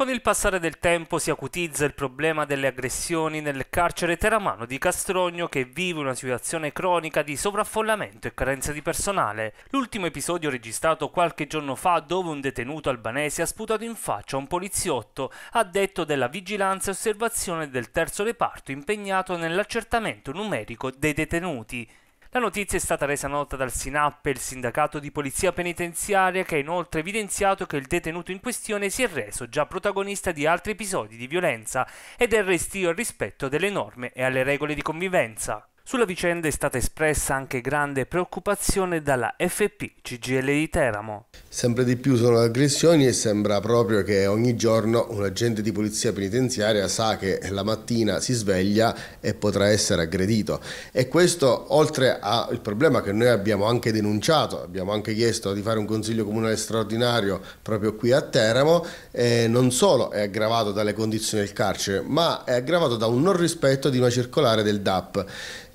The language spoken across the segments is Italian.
Con il passare del tempo si acutizza il problema delle aggressioni nel carcere teramano di Castrogno che vive una situazione cronica di sovraffollamento e carenza di personale. L'ultimo episodio registrato qualche giorno fa dove un detenuto albanese ha sputato in faccia un poliziotto addetto della vigilanza e osservazione del terzo reparto impegnato nell'accertamento numerico dei detenuti. La notizia è stata resa nota dal SINAPPE, il sindacato di polizia penitenziaria, che ha inoltre evidenziato che il detenuto in questione si è reso già protagonista di altri episodi di violenza ed è restio al rispetto delle norme e alle regole di convivenza. Sulla vicenda è stata espressa anche grande preoccupazione dalla FP CGL di Teramo. Sempre di più sono aggressioni e sembra proprio che ogni giorno un agente di polizia penitenziaria sa che la mattina si sveglia e potrà essere aggredito. E questo oltre al problema che noi abbiamo anche denunciato, abbiamo anche chiesto di fare un consiglio comunale straordinario proprio qui a Teramo, eh, non solo è aggravato dalle condizioni del carcere, ma è aggravato da un non rispetto di una circolare del DAP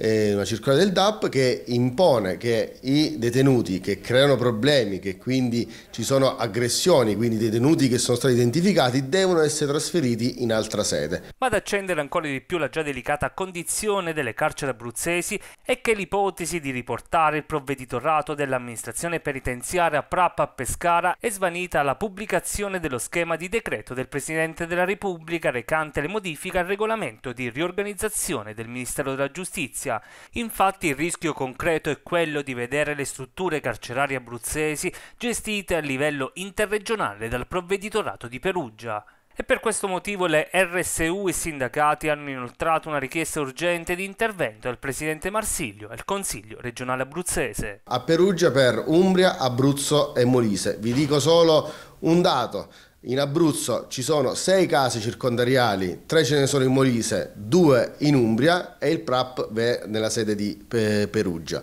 eh, una circolare del DAP che impone che i detenuti che creano problemi, che quindi ci sono aggressioni, quindi detenuti che sono stati identificati, devono essere trasferiti in altra sede. Ma ad accendere ancora di più la già delicata condizione delle carceri abruzzesi è che l'ipotesi di riportare il provveditorato dell'amministrazione penitenziaria Prappa a Pescara è svanita alla pubblicazione dello schema di decreto del Presidente della Repubblica recante le modifiche al regolamento di riorganizzazione del Ministero della Giustizia giustizia. Infatti il rischio concreto è quello di vedere le strutture carcerarie abruzzesi gestite a livello interregionale dal provveditorato di Perugia e per questo motivo le RSU e i sindacati hanno inoltrato una richiesta urgente di intervento al Presidente Marsiglio e al Consiglio regionale abruzzese. A Perugia per Umbria, Abruzzo e Molise. Vi dico solo un dato. In Abruzzo ci sono sei casi circondariali, tre ce ne sono in Molise, due in Umbria e il PRAP è nella sede di eh, Perugia.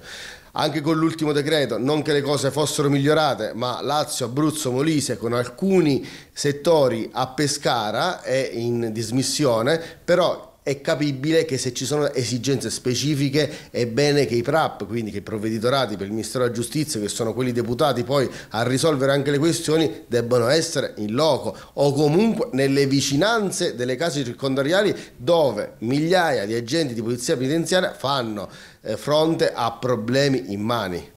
Anche con l'ultimo decreto, non che le cose fossero migliorate, ma Lazio, Abruzzo, Molise con alcuni settori a Pescara è in dismissione, però è capibile che se ci sono esigenze specifiche è bene che i PRAP, quindi che i provveditorati per il Ministero della Giustizia, che sono quelli deputati poi a risolvere anche le questioni, debbano essere in loco o comunque nelle vicinanze delle case circondariali dove migliaia di agenti di polizia penitenziaria fanno eh, fronte a problemi immani.